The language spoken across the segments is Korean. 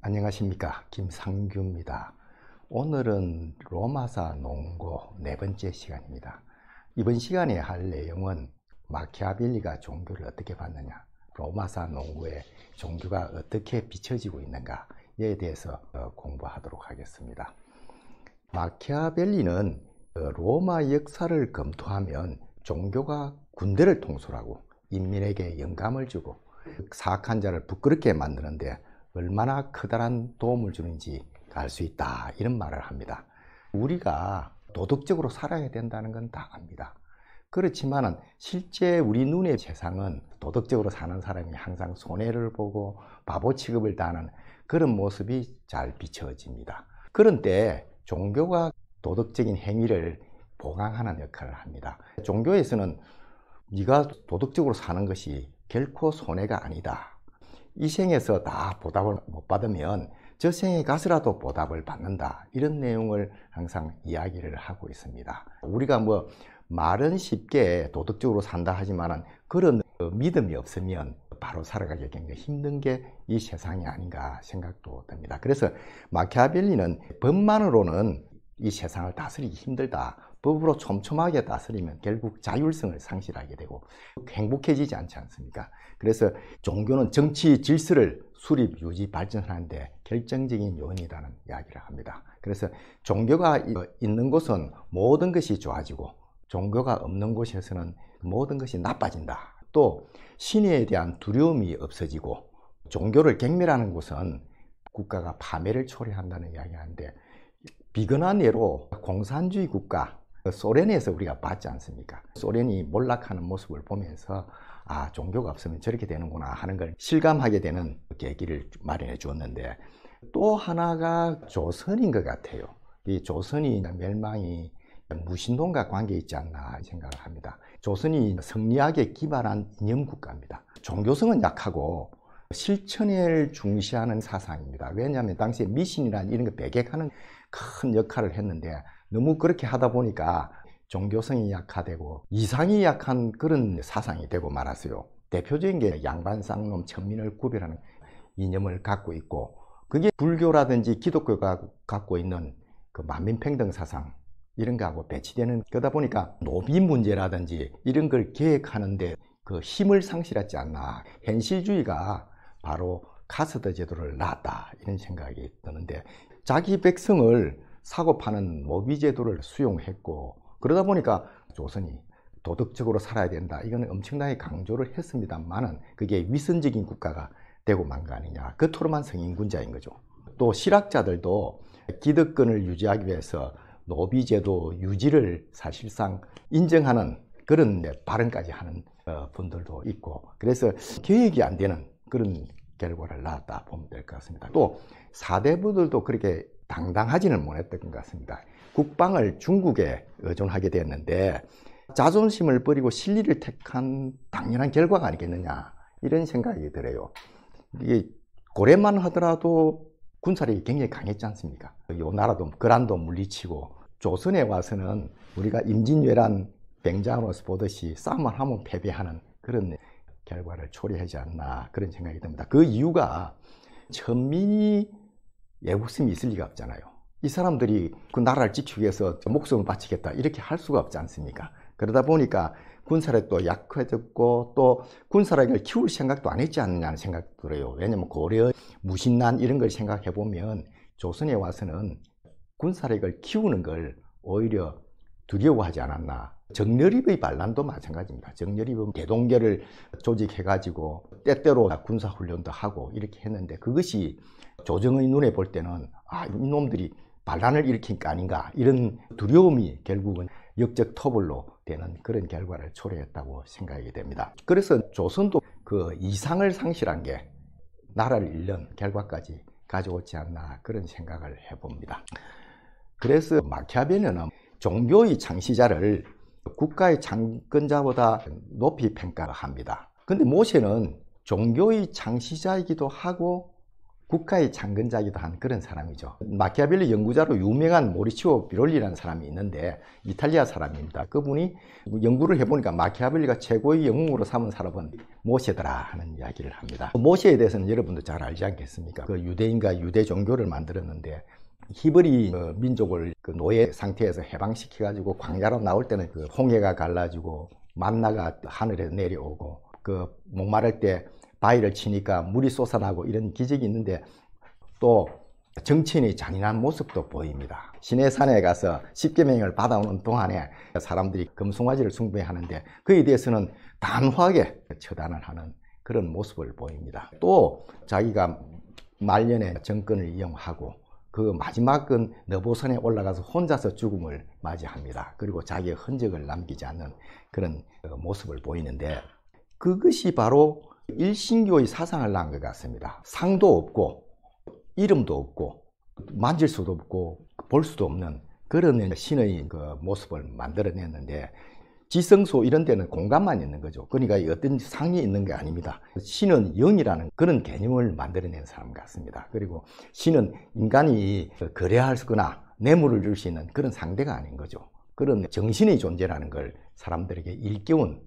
안녕하십니까 김상규입니다 오늘은 로마사 농고 네 번째 시간입니다 이번 시간에 할 내용은 마키아벨리가 종교를 어떻게 봤느냐 로마사 농구의 종교가 어떻게 비춰지고 있는가에 대해서 어, 공부하도록 하겠습니다 마키아벨리는 어, 로마 역사를 검토하면 종교가 군대를 통솔하고 인민에게 영감을 주고 그 사악한 자를 부끄럽게 만드는데 얼마나 커다란 도움을 주는지 알 수 있다 이런 말을 합니다 우리가 도덕적으로 살아야 된다는 건 다 압니다 그렇지만 실제 우리 눈의 세상은 도덕적으로 사는 사람이 항상 손해를 보고 바보 취급을 다하는 그런 모습이 잘 비춰집니다 그런데 종교가 도덕적인 행위를 보강하는 역할을 합니다 종교에서는 네가 도덕적으로 사는 것이 결코 손해가 아니다 이 생에서 다 보답을 못 받으면 저 생에 가서라도 보답을 받는다. 이런 내용을 항상 이야기를 하고 있습니다. 우리가 뭐 말은 쉽게 도덕적으로 산다 하지만 그런 믿음이 없으면 바로 살아가기 굉장히 힘든 게 이 세상이 아닌가 생각도 듭니다. 그래서 마키아벨리는 법만으로는 이 세상을 다스리기 힘들다. 법으로 촘촘하게 다스리면 결국 자율성을 상실하게 되고 행복해지지 않지 않습니까? 그래서 종교는 정치 질서를 수립, 유지, 발전하는데 결정적인 요인이라는 이야기를 합니다. 그래서 종교가 있는 곳은 모든 것이 좋아지고 종교가 없는 곳에서는 모든 것이 나빠진다. 또 신에 대한 두려움이 없어지고 종교를 경멸하는 곳은 국가가 파멸을 초래한다는 이야기하는데 비근한 예로 공산주의 국가 그 소련에서 우리가 봤지 않습니까? 소련이 몰락하는 모습을 보면서 아 종교가 없으면 저렇게 되는구나 하는 걸 실감하게 되는 계기를 마련해 주었는데 또 하나가 조선인 것 같아요. 이 조선이 멸망이 무신론과 관계 있지 않나 생각을 합니다. 조선이 성리학에 기반한 이념 국가입니다. 종교성은 약하고 실천을 중시하는 사상입니다. 왜냐하면 당시에 미신이란 이런 거 배격하는 큰 역할을 했는데 너무 그렇게 하다 보니까 종교성이 약화되고 이상이 약한 그런 사상이 되고 말았어요. 대표적인 게 양반쌍놈 천민을 구별하는 이념을 갖고 있고 그게 불교라든지 기독교가 갖고 있는 그 만민평등 사상 이런 거하고 배치되는 거다 보니까 노비 문제라든지 이런 걸 계획하는데 그 힘을 상실하지 않나 현실주의가 바로 카스트 제도를 낳았다 이런 생각이 드는데 자기 백성을 사고 파는 모비 제도를 수용했고 그러다 보니까 조선이 도덕적으로 살아야 된다 이거는 엄청나게 강조를 했습니다만은 그게 위선적인 국가가 되고 만거 아니냐 그토로만 성인군자인 거죠 또 실학자들도 기득권을 유지하기 위해서 노비제도 유지를 사실상 인정하는 그런 발언까지 하는 어, 분들도 있고 그래서 계획이 안 되는 그런 결과를 낳았다 보면 될 것 같습니다 또 사대부들도 그렇게 당당하지는 못했던 것 같습니다. 국방을 중국에 의존하게 되었는데 자존심을 버리고 실리를 택한 당연한 결과가 아니겠느냐 이런 생각이 들어요. 이게 고래만 하더라도 군사력이 굉장히 강했지 않습니까? 이 나라도 그란도 물리치고 조선에 와서는 우리가 임진왜란 맹장으로서 보듯이 싸움만 하면 패배하는 그런 결과를 초래하지 않나 그런 생각이 듭니다. 그 이유가 천민이 애국심이 있을 리가 없잖아요. 이 사람들이 그 나라를 지키기 위해서 목숨을 바치겠다 이렇게 할 수가 없지 않습니까? 그러다 보니까 군사력도 약해졌고 또 군사력을 키울 생각도 안 했지 않느냐는 생각도 들어요. 왜냐면 고려 그 무신난 이런 걸 생각해 보면 조선에 와서는 군사력을 키우는 걸 오히려 두려워하지 않았나. 정렬입의 반란도 마찬가지입니다. 정렬입은 대동계를 조직해가지고 때때로 군사훈련도 하고 이렇게 했는데 그것이 조정의 눈에 볼 때는 아 이놈들이 반란을 일으킨 거 아닌가 이런 두려움이 결국은 역적 터블로 되는 그런 결과를 초래했다고 생각이 됩니다. 그래서 조선도 그 이상을 상실한 게 나라를 잃는 결과까지 가져오지 않나 그런 생각을 해봅니다. 그래서 마키아벨리는 종교의 창시자를 국가의 장건자보다 높이 평가를 합니다. 근데 모세는 종교의 창시자이기도 하고 국가의 장근자기도 이한 그런 사람이죠. 마키아벨리 연구자로 유명한 모리치오 비롤리라는 사람이 있는데 이탈리아 사람입니다. 그분이 연구를 해보니까 마키아벨리가 최고의 영웅으로 삼은 사람은 모세더라 하는 이야기를 합니다. 모세에 대해서는 여러분도 잘 알지 않겠습니까? 그 유대인과 유대 종교를 만들었는데 히브리 어, 민족을 그 노예 상태에서 해방시켜 가지고 광야로 나올 때는 그 홍해가 갈라지고 만나가 하늘에서 내려오고 그 목마를 때 바위를 치니까 물이 솟아나고 이런 기적이 있는데 또 정치인의 잔인한 모습도 보입니다. 시내 산에 가서 십계명을 받아오는 동안에 사람들이 금송아지를 숭배하는데 그에 대해서는 단호하게 처단을 하는 그런 모습을 보입니다. 또 자기가 말년에 정권을 이용하고 그 마지막은 너보선에 올라가서 혼자서 죽음을 맞이합니다. 그리고 자기의 흔적을 남기지 않는 그런 어, 모습을 보이는데 그것이 바로 일신교의 사상을 낳은 것 같습니다. 상도 없고 이름도 없고 만질 수도 없고 볼 수도 없는 그런 신의 그 모습을 만들어냈는데 지성소 이런 데는 공간만 있는 거죠. 그러니까 어떤 상이 있는 게 아닙니다. 신은 영이라는 그런 개념을 만들어낸 사람 같습니다. 그리고 신은 인간이 거래할 수거나 뇌물을 줄 수 있는 그런 상대가 아닌 거죠. 그런 정신의 존재라는 걸 사람들에게 일깨운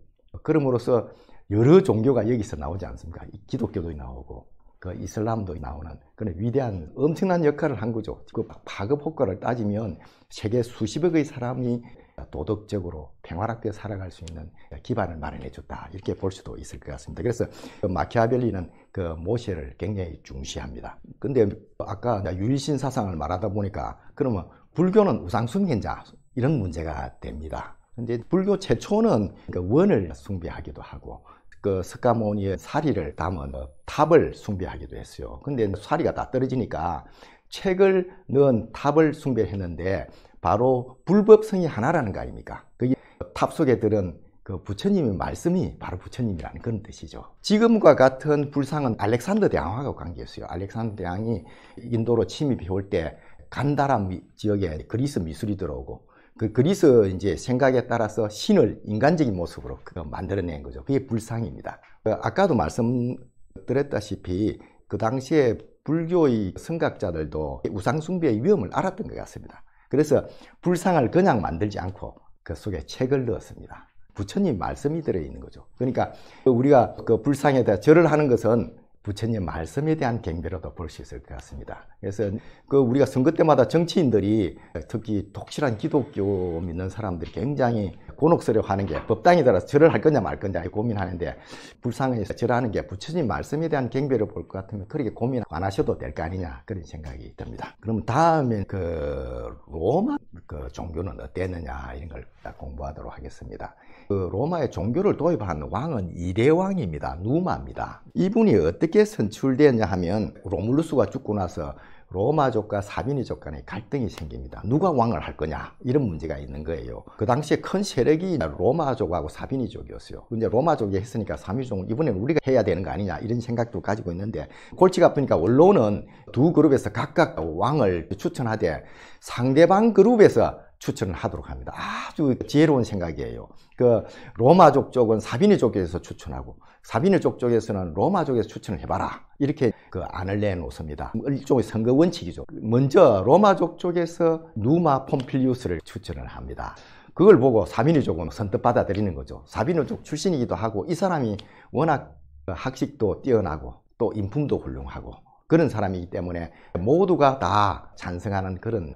그럼으로써 여러 종교가 여기서 나오지 않습니까? 기독교도 나오고 그 이슬람도 나오는 그런 위대한 엄청난 역할을 한 거죠. 그 파급 효과를 따지면 세계 수십억의 사람이 도덕적으로 평화롭게 살아갈 수 있는 기반을 마련해 줬다 이렇게 볼 수도 있을 것 같습니다. 그래서 그 마키아벨리는 그모세를 굉장히 중시합니다. 근데 아까 유일신 사상을 말하다 보니까 그러면 불교는 우상숭배자 이런 문제가 됩니다. 근데 불교 최초는 그 원을 숭배하기도 하고 그 석가모니의 사리를 담은 어, 탑을 숭배하기도 했어요. 근데 사리가 다 떨어지니까 책을 넣은 탑을 숭배했는데 바로 불법성이 하나라는 거 아닙니까? 그게 탑 속에 들은 그 부처님의 말씀이 바로 부처님이라는 그런 뜻이죠. 지금과 같은 불상은 알렉산더 대왕하고 관계했어요. 알렉산더 대왕이 인도로 침입해 올 때 간다라 지역에 그리스 미술이 들어오고 그 그리스 이제 생각에 따라서 신을 인간적인 모습으로 만들어낸 거죠. 그게 불상입니다. 그 아까도 말씀드렸다시피 그 당시에 불교의 성각자들도 우상숭배의 위험을 알았던 것 같습니다. 그래서 불상을 그냥 만들지 않고 그 속에 책을 넣었습니다. 부처님 말씀이 들어있는 거죠. 그러니까 우리가 그불상에 대해 절을 하는 것은 부처님 말씀에 대한 경배로도 볼 수 있을 것 같습니다. 그래서 그 우리가 선거 때마다 정치인들이 특히 독실한 기독교 믿는 사람들이 굉장히 곤혹스러워하는 게 법당에 따라서 절을 할 거냐 말 거냐 고민하는데 불상에서 절하는 게 부처님 말씀에 대한 경배를 볼 것 같으면 그렇게 고민 안 하셔도 될 거 아니냐 그런 생각이 듭니다. 그럼 다음에그 로마 그 종교는 어땠느냐 이런 걸 공부하도록 하겠습니다. 그 로마의 종교를 도입한 왕은 이대왕입니다. 누마입니다. 이분이 어떻게 선출되었냐 하면 로물루스가 죽고 나서 로마족과 사비니족 간의 갈등이 생깁니다. 누가 왕을 할 거냐 이런 문제가 있는 거예요. 그 당시에 큰 세력이 로마족하고 사비니족이었어요. 이제 로마족이 했으니까 사비족은 이번에 우리가 해야 되는 거 아니냐 이런 생각도 가지고 있는데 골치가 아프니까 원로는 두 그룹에서 각각 왕을 추천하되 상대방 그룹에서 추천을 하도록 합니다. 아주 지혜로운 생각이에요. 그 로마족 쪽은 사비니족에서 추천하고 사비니족 쪽에서는 로마족에서 추천을 해봐라 이렇게 그 안을 내놓습니다. 일종의 선거 원칙이죠. 먼저 로마족 쪽에서 누마 폼필리우스를 추천을 합니다. 그걸 보고 사비니족은 선뜻 받아들이는 거죠. 사비니족 출신이기도 하고 이 사람이 워낙 학식도 뛰어나고 또 인품도 훌륭하고 그런 사람이기 때문에 모두가 다 찬성하는 그런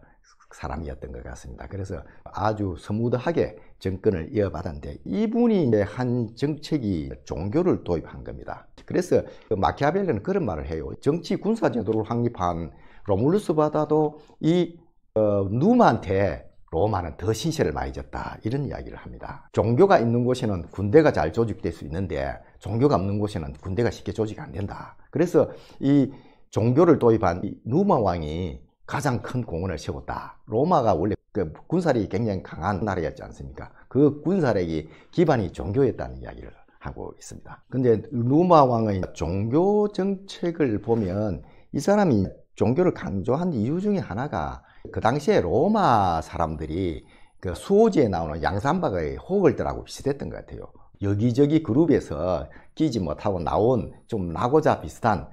사람이었던 것 같습니다. 그래서 아주 스무드하게 정권을 이어받았는데 이분이 한 정책이 종교를 도입한 겁니다. 그래서 그 마키아벨리는 그런 말을 해요. 정치 군사 제도를 확립한 로물루스 바다도 이 어, 누마한테 로마는 더 신세를 많이 졌다 이런 이야기를 합니다. 종교가 있는 곳에는 군대가 잘 조직될 수 있는데 종교가 없는 곳에는 군대가 쉽게 조직이 안 된다. 그래서 이 종교를 도입한 이 누마 왕이 가장 큰 공원을 세웠다. 로마가 원래 그 군사력이 굉장히 강한 나라였지 않습니까? 그 군사력이 기반이 종교였다는 이야기를 하고 있습니다. 근데 루마 왕의 종교 정책을 보면 이 사람이 종교를 강조한 이유 중에 하나가 그 당시에 로마 사람들이 그 수호지에 나오는 양산박의 호걸들하고 비슷했던 것 같아요. 여기저기 그룹에서 끼지 못하고 나온 좀나고자 비슷한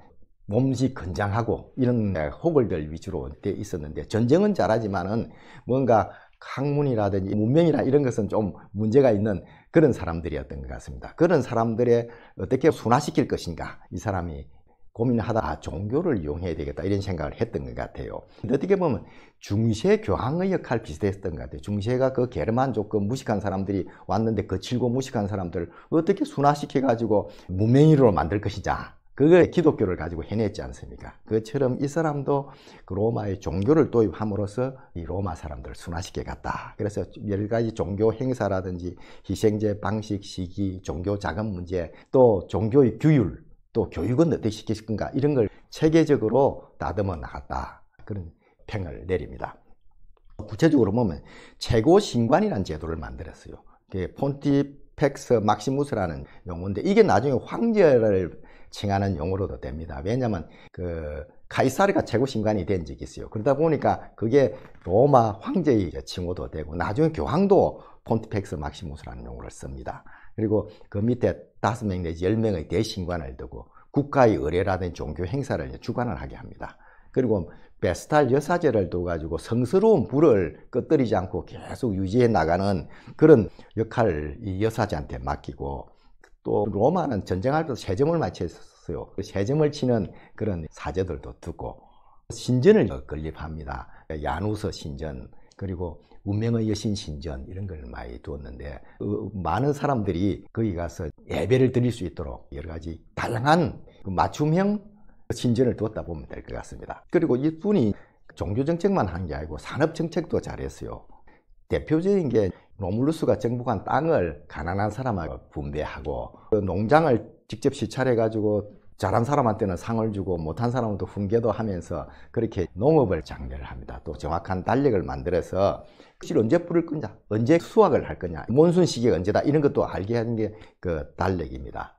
몸이 건장하고 이런 호걸들 위주로 돼 있었는데 전쟁은 잘하지만은 뭔가 학문이라든지 문명이나 이런 것은 좀 문제가 있는 그런 사람들이었던 것 같습니다. 그런 사람들의 어떻게 순화시킬 것인가 이 사람이 고민하다 아, 종교를 이용해야 되겠다 이런 생각을 했던 것 같아요. 어떻게 보면 중세 교황의 역할 비슷했던 것 같아요. 중세가 그 게르만족 그 무식한 사람들이 왔는데 거칠고 그 무식한 사람들 을 어떻게 순화시켜 가지고 문명이로 만들 것이냐 그게 기독교를 가지고 해냈지 않습니까? 그처럼 이 사람도 그 로마의 종교를 도입함으로써 이 로마 사람들을 순화시켜 갔다. 그래서 여러 가지 종교 행사라든지 희생제 방식, 시기, 종교 자금 문제, 또 종교의 규율, 또 교육은 어떻게 시키실 건가 이런 걸 체계적으로 다듬어 나갔다. 그런 평을 내립니다. 구체적으로 보면 최고 신관이라는 제도를 만들었어요. 그게 폰티펙스 막시무스라는 용어인데 이게 나중에 황제를 칭하는 용어로도 됩니다. 왜냐하면 그 카이사르가 최고 신관이 된 적이 있어요. 그러다 보니까 그게 로마 황제의 칭호도 되고 나중에 교황도 폰티펙스 막시무스라는 용어를 씁니다. 그리고 그 밑에 다섯 명 내지 열명의 대신관을 두고 국가의 의뢰라든지 종교 행사를 주관을 하게 합니다. 그리고 베스탈 여사제를 둬가지고 성스러운 불을 끄뜨리지 않고 계속 유지해 나가는 그런 역할을 이 여사제한테 맡기고 또 로마는 전쟁할 때 세점을 마쳤어요. 그 세점을 치는 그런 사제들도 듣고 신전을 건립합니다. 야누서 신전 그리고 운명의 여신 신전 이런 걸 많이 두었는데 어, 많은 사람들이 거기 가서 예배를 드릴 수 있도록 여러 가지 다양한 그 맞춤형 신전을 두었다 보면 될 것 같습니다. 그리고 이분이 종교 정책만 한 게 아니고 산업 정책도 잘했어요. 대표적인 게 로물루스가 정복한 땅을 가난한 사람에게 분배하고 그 농장을 직접 시찰해 가지고 잘한 사람한테는 상을 주고 못한 사람한테 훈계도 하면서 그렇게 농업을 장려를 합니다. 또 정확한 달력을 만들어서 혹시 언제 불을 끄냐 언제 수확을 할 거냐, 몬순 시기가 언제다 이런 것도 알게 하는 게 그 달력입니다.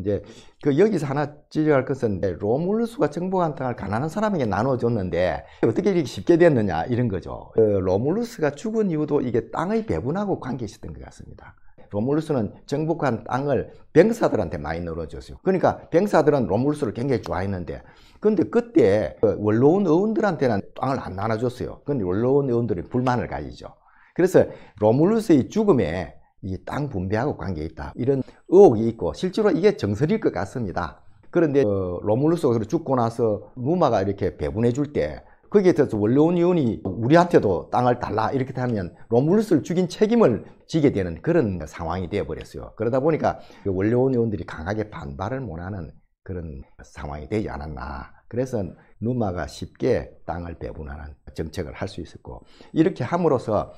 이제 그 여기서 하나 지적할 것은 로물루스가 정복한 땅을 가난한 사람에게 나눠줬는데 어떻게 이렇게 쉽게 됐느냐 이런 거죠. 그 로물루스가 죽은 이후도 이게 땅의 배분하고 관계 있었던 것 같습니다. 로물루스는 정복한 땅을 병사들한테 많이 늘어줬어요. 그러니까 병사들은 로물루스를 굉장히 좋아했는데 근데 그때 그 원로원 의원들한테는 땅을 안 나눠줬어요. 근데 원로원 의원들이 불만을 가지죠. 그래서 로물루스의 죽음에 이땅 분배하고 관계 있다 이런 의혹이 있고 실제로 이게 정설일 것 같습니다. 그런데 어, 로물루스가 죽고 나서 누마가 이렇게 배분해 줄 때 거기에 대해서 원래원위원이 우리한테도 땅을 달라 이렇게 하면 로물루스를 죽인 책임을 지게 되는 그런 상황이 되어버렸어요. 그러다 보니까 그 원래원이원들이 강하게 반발을 못하는 그런 상황이 되지 않았나. 그래서 누마가 쉽게 땅을 배분하는 정책을 할 수 있었고 이렇게 함으로써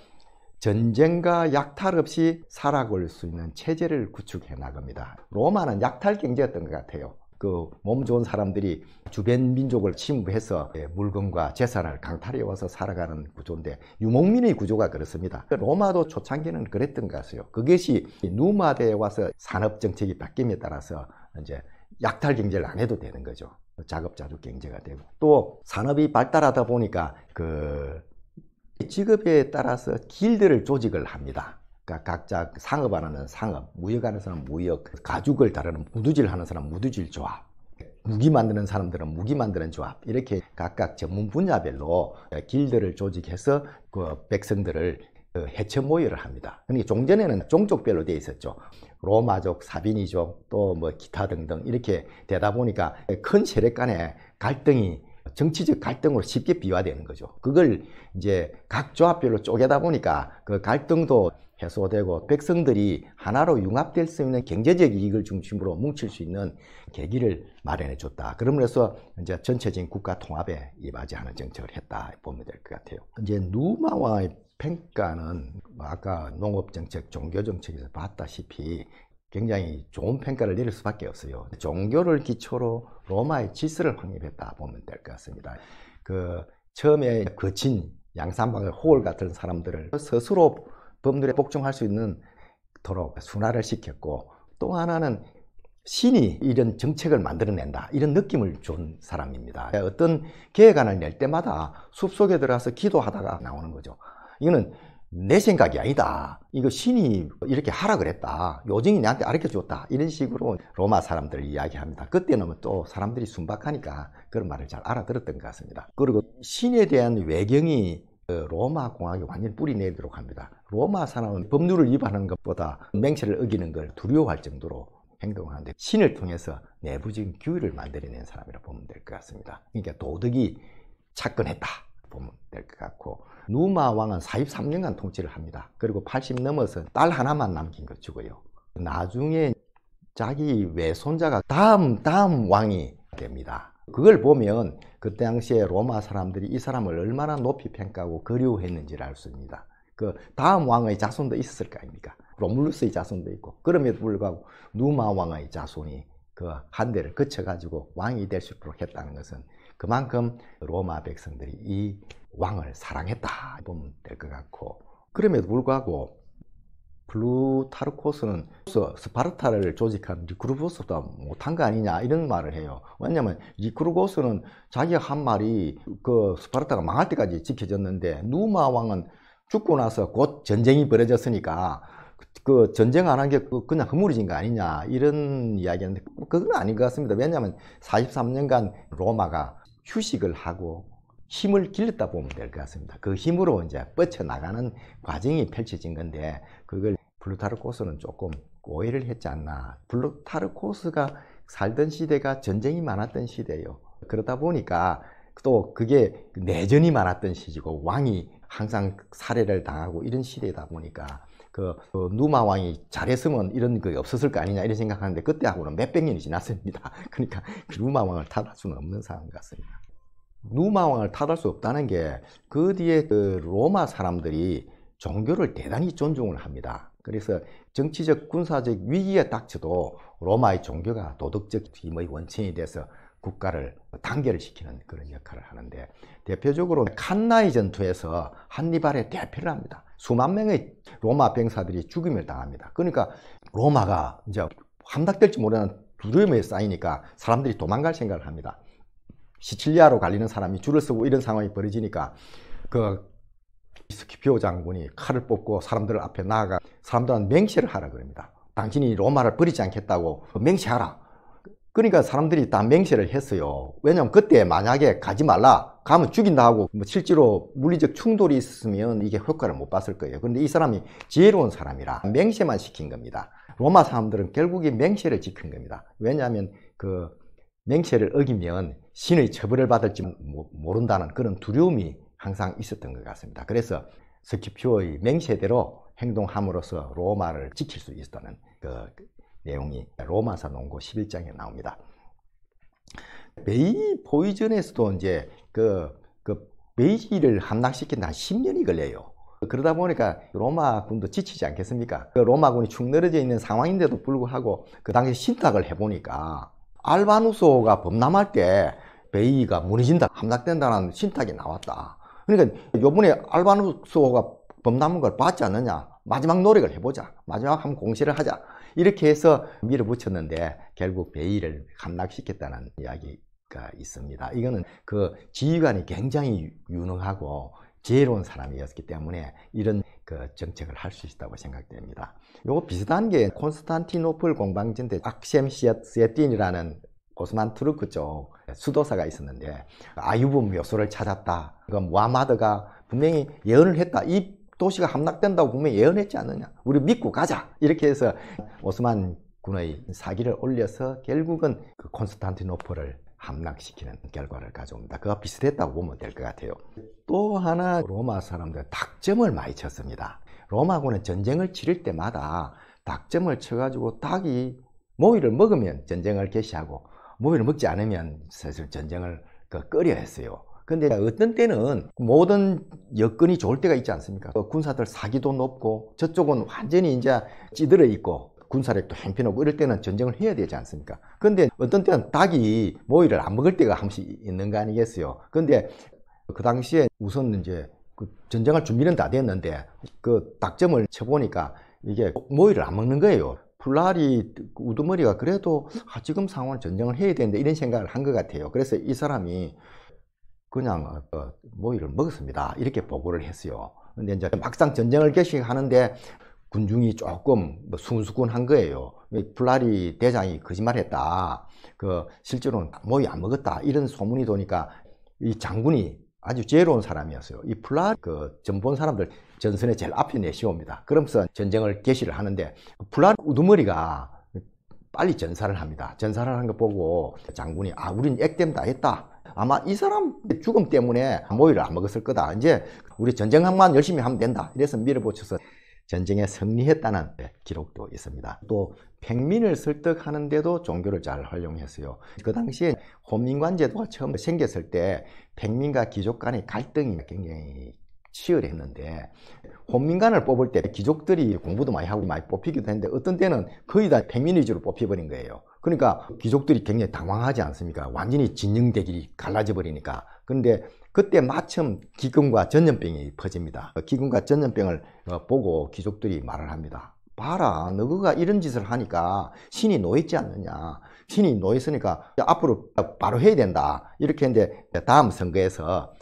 전쟁과 약탈 없이 살아갈 수 있는 체제를 구축해 나갑니다. 로마는 약탈 경제였던 것 같아요. 그 몸 좋은 사람들이 주변 민족을 침입해서 예, 물건과 재산을 강탈해 와서 살아가는 구조인데 유목민의 구조가 그렇습니다. 로마도 초창기는 그랬던 것 같아요. 그것이 누마대에 와서 산업 정책이 바뀜에 따라서 이제 약탈 경제를 안 해도 되는 거죠. 작업자족 경제가 되고 또 산업이 발달하다 보니까 그 직업에 따라서 길드를 조직을 합니다. 그러니까 각자 상업하는 상업, 무역하는 사람 무역, 가죽을 다루는 무두질 하는 사람 무두질 조합, 무기 만드는 사람들은 무기 만드는 조합 이렇게 각각 전문 분야별로 길드를 조직해서 그 백성들을 그 해체 모의를 합니다. 그러니까 종전에는 종족별로 되어 있었죠. 로마족, 사비니족, 또 뭐 기타 등등 이렇게 되다 보니까 큰 세력 간의 갈등이 정치적 갈등으로 쉽게 비화되는 거죠. 그걸 이제 각 조합별로 쪼개다 보니까 그 갈등도 해소되고 백성들이 하나로 융합될 수 있는 경제적 이익을 중심으로 뭉칠 수 있는 계기를 마련해 줬다. 그러면서 이제 전체적인 국가 통합에 이바지하는 정책을 했다 보면 될 것 같아요. 이제 누마와의 평가는 뭐 아까 농업 정책, 종교 정책에서 봤다시피 굉장히 좋은 평가를 내릴 수밖에 없어요. 종교를 기초로 로마의 질서를 확립했다 보면 될 것 같습니다. 그 처음에 거친 양산방의 호울 같은 사람들을 스스로 법률에 복종할 수 있는 도록 순화를 시켰고 또 하나는 신이 이런 정책을 만들어낸다 이런 느낌을 준 사람입니다. 어떤 계획안을 낼 때마다 숲속에 들어가서 기도하다가 나오는 거죠. 이거는 내 생각이 아니다. 이거 신이 이렇게 하라 그랬다. 요정이 나한테 가르쳐 줬다. 이런 식으로 로마 사람들 이야기합니다. 그때는 또 사람들이 순박하니까 그런 말을 잘 알아들었던 것 같습니다. 그리고 신에 대한 외경이 어, 로마 공화국 완전히 뿌리내리도록 합니다. 로마 사람은 법률을 위반하는 것보다 맹세를 어기는 걸 두려워할 정도로 행동하는데 신을 통해서 내부적인 규율을 만들어낸 사람이라 보면 될 것 같습니다. 그러니까 도덕이 착근했다. 보면 될 것 같고 누마 왕은 43년간 통치를 합니다. 그리고 80 넘어서 딸 하나만 남긴 거 죽어요. 나중에 자기 외손자가 다음 다음 왕이 됩니다. 그걸 보면 그때 당시에 로마 사람들이 이 사람을 얼마나 높이 평가하고 그리워했는지를 알 수 있습니다. 그 다음 왕의 자손도 있었을 거 아닙니까? 로물루스의 자손도 있고 그럼에도 불구하고 누마 왕의 자손이 그한 대를 거쳐가지고 왕이 될 수 있도록 했다는 것은 그만큼 로마 백성들이 이 왕을 사랑했다 보면 될 것 같고 그럼에도 불구하고 플루타르코스는 스파르타를 조직한 리크루고스보다 못한 거 아니냐 이런 말을 해요. 왜냐하면 리크루고스는 자기가 한 말이 그 스파르타가 망할 때까지 지켜졌는데 누마 왕은 죽고 나서 곧 전쟁이 벌어졌으니까 그, 그 전쟁 안 한 게 그, 그냥 허물어진 거 아니냐 이런 이야기인데 그건 아닌 것 같습니다. 왜냐하면 43년간 로마가 휴식을 하고 힘을 길렀다 보면 될 것 같습니다. 그 힘으로 이제 뻗쳐나가는 과정이 펼쳐진 건데 그걸 블루타르코스는 조금 오해를 했지 않나. 블루타르코스가 살던 시대가 전쟁이 많았던 시대예요. 그러다 보니까 또 그게 내전이 많았던 시기고 왕이 항상 살해를 당하고 이런 시대다 보니까 그, 그 누마 왕이 잘했으면 이런 게 없었을 거 아니냐 이런 생각하는데 그때하고는 몇백 년이 지났습니다. 그러니까 그 누마 왕을 탓할 수는 없는 상황 같습니다. 누마왕을 탓할 수 없다는 게 그 뒤에 그 로마 사람들이 종교를 대단히 존중을 합니다. 그래서 정치적 군사적 위기에 닥쳐도 로마의 종교가 도덕적 힘의 원천이 돼서 국가를 단결 시키는 그런 역할을 하는데 대표적으로 칸나이 전투에서 한니발의 대표를 합니다. 수만 명의 로마 병사들이 죽임을 당합니다. 그러니까 로마가 이제 함락될지 모르는 두려움에 쌓이니까 사람들이 도망갈 생각을 합니다. 시칠리아로 갈리는 사람이 줄을 서고 이런 상황이 벌어지니까 그 스키피오 장군이 칼을 뽑고 사람들 앞에 나아가 사람들한테 맹세를 하라 그럽니다. 당신이 로마를 버리지 않겠다고 맹세하라. 그러니까 사람들이 다 맹세를 했어요. 왜냐면 그때 만약에 가지 말라 가면 죽인다 하고 뭐 실제로 물리적 충돌이 있으면 이게 효과를 못 봤을 거예요. 그런데 이 사람이 지혜로운 사람이라 맹세만 시킨 겁니다. 로마 사람들은 결국에 맹세를 지킨 겁니다. 왜냐하면 그 맹세를 어기면 신의 처벌을 받을지 모른다는 그런 두려움이 항상 있었던 것 같습니다. 그래서 스키피오의 맹세대로 행동함으로써 로마를 지킬 수 있었다는 그 내용이 로마사 농고 11장에 나옵니다. 베이 포이전에서도 이제 그, 그 베이지를 함락시킨 한 10년이 걸려요. 그러다 보니까 로마군도 지치지 않겠습니까? 그 로마군이 축 늘어져 있는 상황인데도 불구하고 그 당시 신탁을 해보니까 알바누소가 범람할 때 베이가 무너진다 함락된다는 신탁이 나왔다 그러니까 요번에 알바누스호가 범람한 걸 봤지 않느냐 마지막 노력을 해보자 마지막 한 번 공시를 하자 이렇게 해서 밀어붙였는데 결국 베이를 함락시켰다는 이야기가 있습니다 이거는 그 지휘관이 굉장히 유능하고 지혜로운 사람이었기 때문에 이런 그 정책을 할 수 있다고 생각됩니다. 요거 비슷한 게 콘스탄티노플 공방진 때 악셈 시아세틴이라는 오스만 투르크 쪽 수도사가 있었는데 아유브 묘소를 찾았다. 그럼 와마드가 분명히 예언을 했다. 이 도시가 함락된다고 분명히 예언했지 않느냐. 우리 믿고 가자. 이렇게 해서 오스만 군의 사기를 올려서 결국은 그 콘스탄티노플을 함락시키는 결과를 가져옵니다. 그와 비슷했다고 보면 될 것 같아요. 또 하나 로마 사람들 닭점을 많이 쳤습니다. 로마군은 전쟁을 치를 때마다 닭점을 쳐가지고 닭이 모이를 먹으면 전쟁을 개시하고 모비를 먹지 않으면 사실 전쟁을 끌려 그 여 했어요. 근데 어떤 때는 모든 여건이 좋을 때가 있지 않습니까? 그 군사들 사기도 높고 저쪽은 완전히 이제 찌들어 있고 군사력도 행편없고 이럴 때는 전쟁을 해야 되지 않습니까? 근데 어떤 때는 닭이 모이를 안 먹을 때가 한 번씩 있는 거 아니겠어요? 근데 그 당시에 우선 이제 그전쟁을 준비는 다 됐는데 그 닭점을 쳐보니까 이게 모이를 안 먹는 거예요. 불날이 우두머리가 그래도 아, 지금 상황 전쟁을 해야 되는데 이런 생각을 한 것 같아요. 그래서 이 사람이 그냥 어, 모이를 먹었습니다. 이렇게 보고를 했어요. 근데 이제 막상 전쟁을 개시하는데 군중이 조금 뭐 순수군한 거예요. 불날이 대장이 거짓말했다. 그 실제로는 모이 안 먹었다. 이런 소문이 도니까 이 장군이 아주 지혜로운 사람이었어요. 이 플라 그 전본 사람들 전선의 제일 앞에 내쉬옵니다 그러면서 전쟁을 개시를 하는데 불란 우두머리가 빨리 전사를 합니다. 전사를 하는 거 보고 장군이 아 우린 액땜 다 했다. 아마 이 사람 죽음 때문에 모이를 안 먹었을 거다. 이제 우리 전쟁학만 열심히 하면 된다. 이래서 밀어붙여서 전쟁에 승리했다는 기록도 있습니다. 또 백민을 설득하는데도 종교를 잘 활용했어요. 그 당시에 호민관 제도가 처음 생겼을 때 백민과 귀족 간의 갈등이 굉장히 치열했는데 혼민관을 뽑을 때 귀족들이 공부도 많이 하고 많이 뽑히기도 했는데 어떤 때는 거의 다 백민 위주로 뽑혀버린 거예요. 그러니까 귀족들이 굉장히 당황하지 않습니까? 완전히 진영 대길이 갈라져 버리니까. 그런데 그때 마침 기근과 전염병이 퍼집니다. 기근과 전염병을 어, 보고 귀족들이 말을 합니다. 봐라 너가 이런 짓을 하니까 신이 놓였지 않느냐 신이 놓였으니까 앞으로 바로 해야 된다 이렇게 했는데 다음 선거에서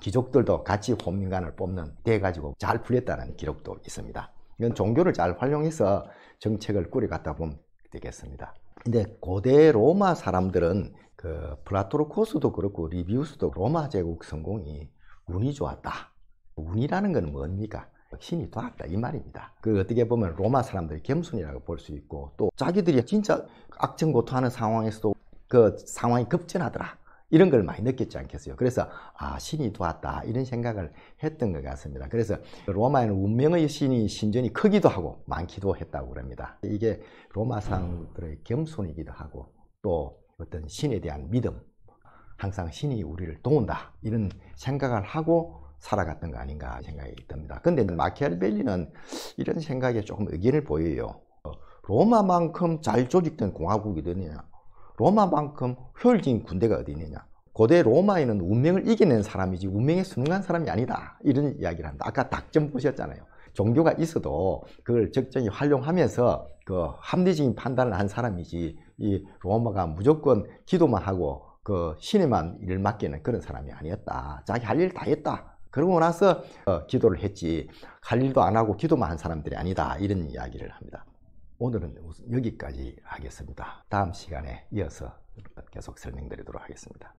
귀족들도 아, 같이 호민관을 뽑는 돼가지고 잘 풀렸다는 기록도 있습니다. 이건 종교를 잘 활용해서 정책을 꾸려갔다 보면 되겠습니다. 근데 고대 로마 사람들은 그 플라토르코스도 그렇고 리비우스도 로마 제국 성공이 운이 좋았다. 운이라는 건 뭡니까? 신이 도왔다 이 말입니다. 그 어떻게 보면 로마 사람들이 겸손이라고 볼 수 있고 또 자기들이 진짜 악천고투하는 상황에서도 그 상황이 급진하더라 이런 걸 많이 느꼈지 않겠어요. 그래서 아 신이 도왔다 이런 생각을 했던 것 같습니다. 그래서 로마에는 운명의 신이 신전이 크기도 하고 많기도 했다고 그럽니다. 이게 로마 사람들의 겸손이기도 하고 또 어떤 신에 대한 믿음 항상 신이 우리를 도운다 이런 생각을 하고 살아갔던 거 아닌가 생각이 듭니다. 근데 마키아벨리는 이런 생각에 조금 의견을 보여요. 어, 로마만큼 잘 조직된 공화국이 되느냐 로마만큼 효율적인 군대가 어디 있느냐 고대 로마에는 운명을 이겨낸 사람이지 운명에 순응한 사람이 아니다 이런 이야기를 한다 아까 닥점 보셨잖아요 종교가 있어도 그걸 적정히 활용하면서 그 합리적인 판단을 한 사람이지 이 로마가 무조건 기도만 하고 그 신에만 일을 맡기는 그런 사람이 아니었다 자기 할 일 다 했다 그러고 나서 어, 기도를 했지 할 일도 안 하고 기도만 한 사람들이 아니다 이런 이야기를 합니다 오늘은 여기까지 하겠습니다. 다음 시간에 이어서 계속 설명드리도록 하겠습니다.